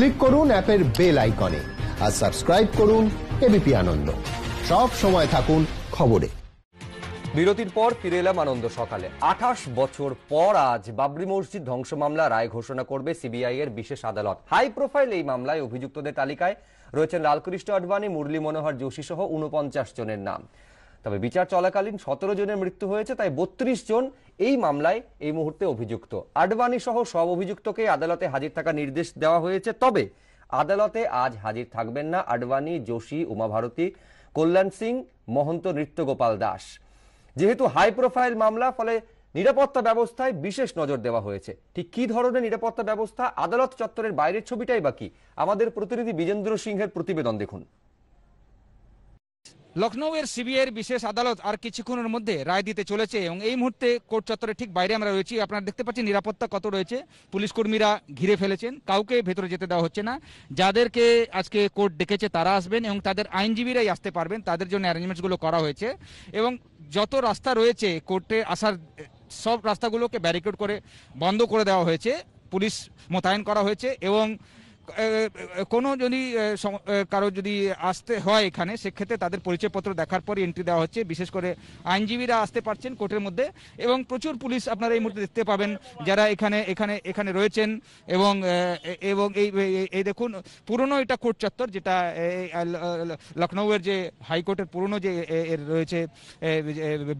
click করুন অ্যাপের bell আইকনে আর সাবস্ক্রাইব করুন এবিপি আনন্দ সব সময় থাকুন খবরে বিরতির পর ফিরে এলাম আনন্দ সকালে আঠাশ বছর পর আজ বাবরি মসজিদ ধ্বংস মামলা রায় ঘোষণা করবে সিবিআই এর বিশেষ আদালত হাই প্রোফাইল এই মামলায় অভিযুক্তদের তালিকায় রয়েছেন লালকৃষ্ণ আডবাণী মুরলী মনোহর যোশী সহ উনপঞ্চাশ জনের নাম তবে বিচার চলাকালীন সতেরো জনের মৃত্যু হয়েছে তাই বত্রিশ জন এই মামলায় এই মুহূর্তে অভিযুক্ত আডবাণী সহ সব অভিযুক্তকে আদালতে হাজির থাকার নির্দেশ দেওয়া হয়েছে তবে আদালতে আজ হাজির থাকবেন না আডবাণী যোশী উমাভারতী কল্যাণ সিং মহন্ত নৃত্যগোপাল দাস যেহেতু হাই প্রোফাইল মামলা ফলে নিরাপত্তা ব্যবস্থায় বিশেষ নজর দেওয়া হয়েছে ঠিক কি ধরনের নিরাপত্তা ব্যবস্থা আদালত চত্বরের বাইরের ছবিটাই বাকি আমাদের প্রতিনিধি বিজেন্দ্র সিংহের প্রতিবেদন দেখুন লখনৌয়ের সিবিআইয়ের বিশেষ আদালত আর কিছুক্ষণের মধ্যে রায় দিতে চলেছে এবং এই মুহূর্তে কোর্ট চত্বরের ঠিক বাইরে আমরা রয়েছি আপনারা দেখতে পাচ্ছেন নিরাপত্তা কত রয়েছে পুলিশ কর্মীরা ঘিরে ফেলেছেন কাউকে ভেতরে যেতে দেওয়া হচ্ছে না যাদেরকে আজকে কোর্ট ডেকেছে তারা আসবেন এবং তাদের আইনজীবীরাই আসতে পারবেন তাদের জন্য অ্যারেঞ্জমেন্টসগুলো করা হয়েছে এবং যত রাস্তা রয়েছে কোর্টে আসার সব রাস্তাগুলোকে ব্যারিকেড করে বন্ধ করে দেওয়া হয়েছে পুলিশ মোতায়েন করা হয়েছে এবং কোনো যদি কারো যদি আসতে হয় এখানে সেক্ষেত্রে তাদের পরিচয়পত্র দেখার পরে এন্ট্রি দেওয়া হচ্ছে বিশেষ করে আইনজীবীরা আসতে পারছেন কোর্টের মধ্যে এবং প্রচুর পুলিশ আপনারা এই মুহূর্তে দেখতে পাবেন যারা এখানে এখানে এখানে রয়েছেন এবং এবং এই এই দেখুন পুরনো এটা কোর্ট চত্বর যেটা লখনৌয়ের যে হাইকোর্টের পুরনো যে রয়েছে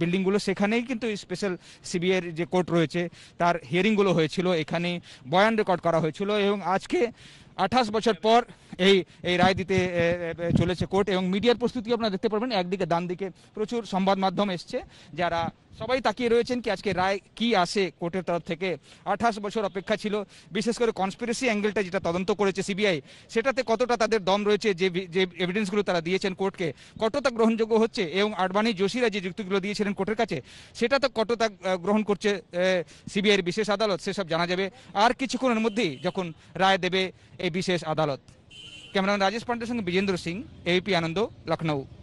বিল্ডিংগুলো সেখানেই কিন্তু স্পেশাল সিবিআইয়ের যে কোর্ট রয়েছে তার হিয়ারিংগুলো হয়েছিল এখানে বয়ান রেকর্ড করা হয়েছিল এবং আজকে আঠাশ বছর পর এই এই রায় দিতে চলেছে কোর্ট এবং মিডিয়ার প্রস্তুতি আপনারা দেখতে পারবেন একদিকে ডান দিকে প্রচুর সংবাদ মাধ্যম এসছে যারা সবাই তাকিয়ে রয়েছেন কি আজকে রায় কি আসে কোর্টের তরফ থেকে আঠাশ বছর অপেক্ষা ছিল বিশেষ করে কনস্পিরেসি অ্যাঙ্গেলটা যেটা তদন্ত করেছে সিবিআই সেটাতে কতটা তাদের দম রয়েছে যে যে এভিডেন্সগুলো তারা দিয়েছেন কোর্টকে কতটা গ্রহণযোগ্য হচ্ছে এবং আডবাণী যোশীরা যে যুক্তিগুলো দিয়েছিলেন কোর্টের কাছে সেটা তো কতটা গ্রহণ করছে সিবিআইয়ের বিশেষ আদালত সেসব জানা যাবে আর কিছুক্ষণের মধ্যেই যখন রায় দেবে এই বিশেষ আদালত कैमरामैन राजेश पांडे संग विजेंद्र सिंह एपी आनंदो लखनऊ